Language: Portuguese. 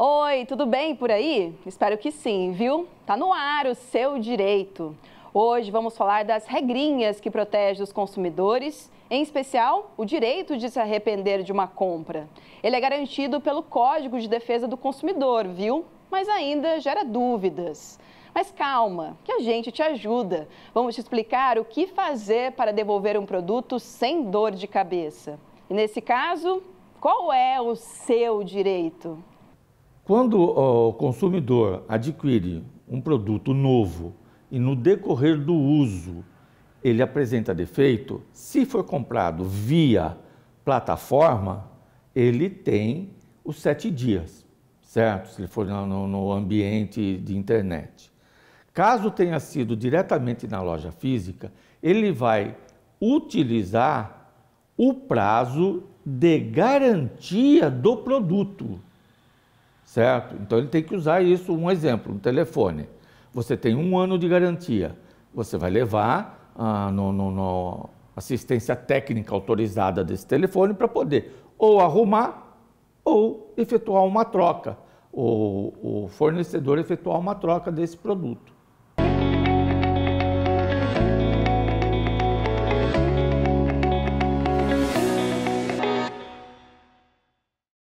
Oi, tudo bem por aí? Espero que sim, viu? Tá no ar o seu direito. Hoje vamos falar das regrinhas que protegem os consumidores, em especial o direito de se arrepender de uma compra. Ele é garantido pelo Código de Defesa do Consumidor, viu? Mas ainda gera dúvidas. Mas calma, que a gente te ajuda. Vamos te explicar o que fazer para devolver um produto sem dor de cabeça. E nesse caso, qual é o seu direito? Quando o consumidor adquire um produto novo e no decorrer do uso ele apresenta defeito, se for comprado via plataforma, ele tem os sete dias, certo? Se ele for no, no ambiente de internet. Caso tenha sido diretamente na loja física, ele vai utilizar o prazo de garantia do produto certo? Então ele tem que usar isso, um exemplo, um telefone. Você tem um ano de garantia, você vai levar ah, no, no, no assistência técnica autorizada desse telefone para poder ou arrumar ou efetuar uma troca, ou o fornecedor efetuar uma troca desse produto.